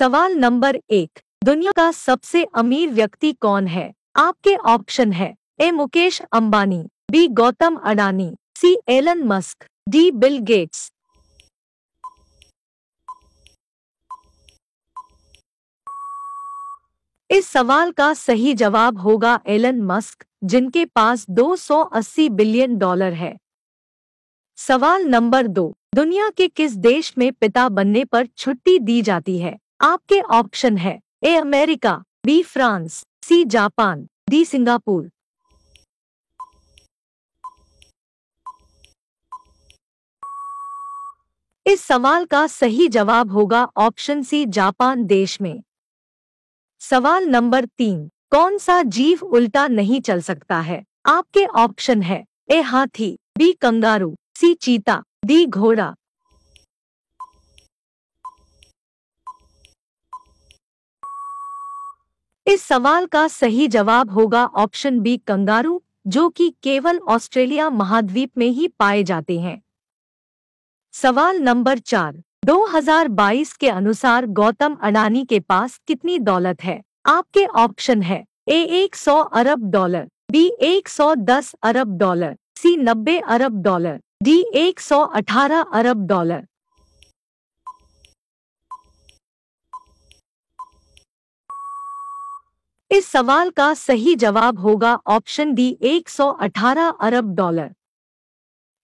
सवाल नंबर एक दुनिया का सबसे अमीर व्यक्ति कौन है आपके ऑप्शन है A Mukesh Ambani B Gautam Adani C Elon Musk D Bill Gates इस सवाल का सही जवाब होगा एलन मस्क जिनके पास 280 बिलियन डॉलर है सवाल नंबर दो दुनिया के किस देश में पिता बनने पर छुट्टी दी जाती है आपके ऑप्शन है A America B France C Japan D Singapore इस सवाल का सही जवाब होगा ऑप्शन सी जापान देश में सवाल नंबर तीन कौन सा जीव उल्टा नहीं चल सकता है आपके ऑप्शन है ए हाथी बी कंगारू सी चीता डी घोड़ा इस सवाल का सही जवाब होगा ऑप्शन बी कंगारू जो कि केवल ऑस्ट्रेलिया महाद्वीप में ही पाए जाते हैं सवाल नंबर चार 2022 के अनुसार गौतम अडानी के पास कितनी दौलत है आपके ऑप्शन है ए एक सौ अरब डॉलर बी एक सौ दस अरब डॉलर सी नब्बे अरब डॉलर डी एक सौ अठारह अरब डॉलर इस सवाल का सही जवाब होगा ऑप्शन डी 118 अरब डॉलर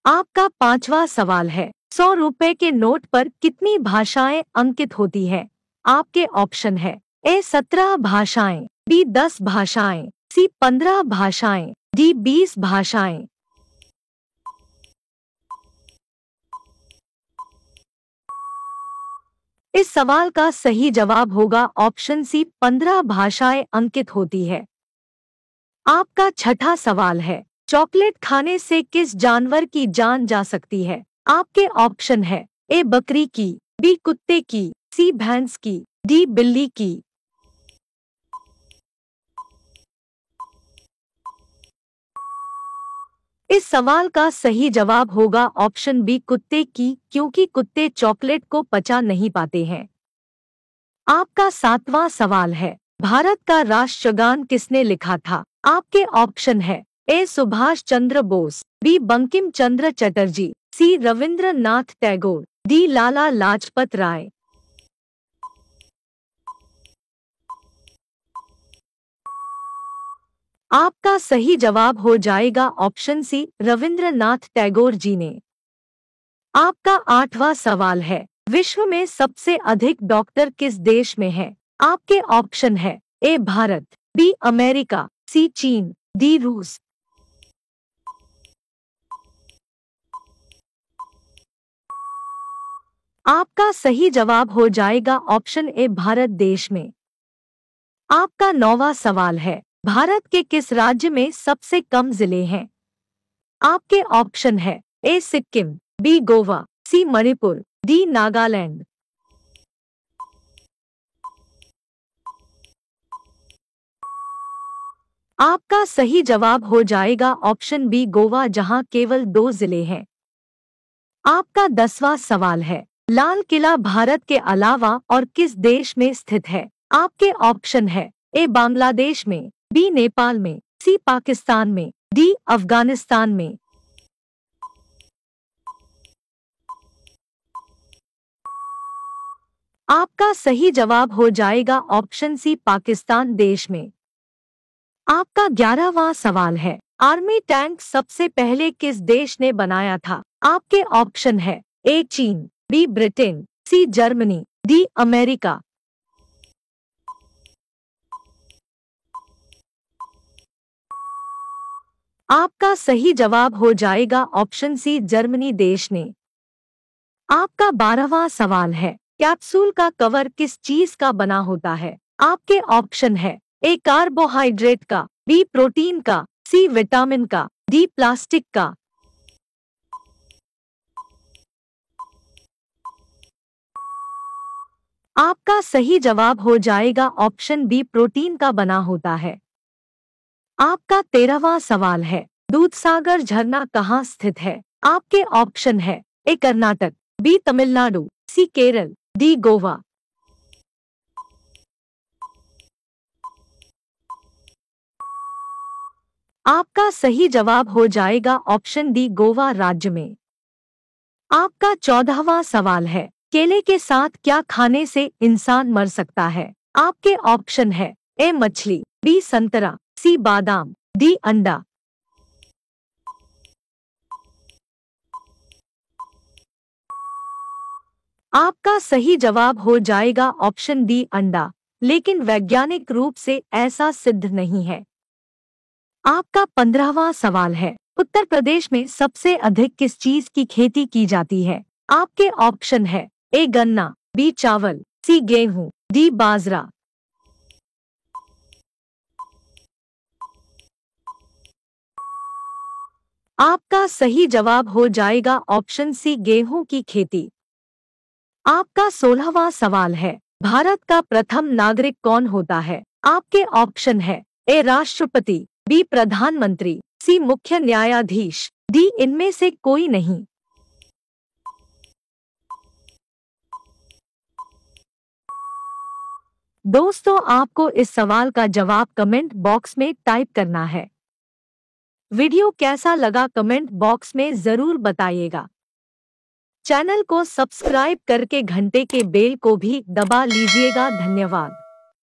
आपका पांचवा सवाल है सौ रुपए के नोट पर कितनी भाषाएं अंकित होती हैं? आपके ऑप्शन है ए सत्रह भाषाएं बी दस भाषाएं सी पंद्रह भाषाएं डी बीस भाषाएं इस सवाल का सही जवाब होगा ऑप्शन सी पंद्रह भाषाएं अंकित होती है आपका छठा सवाल है चॉकलेट खाने से किस जानवर की जान जा सकती है आपके ऑप्शन है ए बकरी की बी कुत्ते की सी भैंस की डी बिल्ली की इस सवाल का सही जवाब होगा ऑप्शन बी कुत्ते की क्योंकि कुत्ते चॉकलेट को पचा नहीं पाते हैं आपका सातवां सवाल है भारत का राष्ट्रगान किसने लिखा था आपके ऑप्शन है A Subhash Chandra Bose B Bankim Chandra Chatterjee C Rabindra Nath Tagore D Lala Lajpat Rai आपका सही जवाब हो जाएगा ऑप्शन सी रविंद्रनाथ टैगोर जी ने आपका आठवां सवाल है विश्व में सबसे अधिक डॉक्टर किस देश में है आपके ऑप्शन है A Bharat B America C चीन डी रूस आपका सही जवाब हो जाएगा ऑप्शन ए भारत देश में आपका नौवा सवाल है भारत के किस राज्य में सबसे कम जिले हैं आपके ऑप्शन है A Sikkim B Goa C Manipur D Nagaland आपका सही जवाब हो जाएगा ऑप्शन बी गोवा जहां केवल दो जिले हैं आपका दसवां सवाल है लाल किला भारत के अलावा और किस देश में स्थित है आपके ऑप्शन है ए बांग्लादेश में बी नेपाल में सी पाकिस्तान में डी अफगानिस्तान में आपका सही जवाब हो जाएगा ऑप्शन सी पाकिस्तान देश में आपका ग्यारहवा सवाल है आर्मी टैंक सबसे पहले किस देश ने बनाया था आपके ऑप्शन है ए चीन B Britain C Germany D America आपका सही जवाब हो जाएगा ऑप्शन सी जर्मनी देश ने आपका बारहवा सवाल है कैप्सूल का कवर किस चीज का बना होता है आपके ऑप्शन है ए कार्बोहाइड्रेट का बी प्रोटीन का सी विटामिन का डी प्लास्टिक का आपका सही जवाब हो जाएगा ऑप्शन बी प्रोटीन का बना होता है आपका तेरहवा सवाल है दूध सागर झरना कहाँ स्थित है आपके ऑप्शन है A Karnataka B Tamil Nadu C Kerala D Goa आपका सही जवाब हो जाएगा ऑप्शन डी गोवा राज्य में आपका चौदहवा सवाल है केले के साथ क्या खाने से इंसान मर सकता है आपके ऑप्शन है ए मछली बी संतरा सी बादाम डी अंडा आपका सही जवाब हो जाएगा ऑप्शन डी अंडा लेकिन वैज्ञानिक रूप से ऐसा सिद्ध नहीं है आपका पंद्रहवा सवाल है उत्तर प्रदेश में सबसे अधिक किस चीज की खेती की जाती है आपके ऑप्शन है ए गन्ना बी चावल सी गेहूं डी बाजरा आपका सही जवाब हो जाएगा ऑप्शन सी गेहूं की खेती आपका सोलहवा सवाल है भारत का प्रथम नागरिक कौन होता है आपके ऑप्शन है ए राष्ट्रपति बी प्रधानमंत्री सी मुख्य न्यायाधीश डी इनमें से कोई नहीं दोस्तों आपको इस सवाल का जवाब कमेंट बॉक्स में टाइप करना है वीडियो कैसा लगा कमेंट बॉक्स में जरूर बताइएगा चैनल को सब्सक्राइब करके घंटे के बेल को भी दबा लीजिएगा धन्यवाद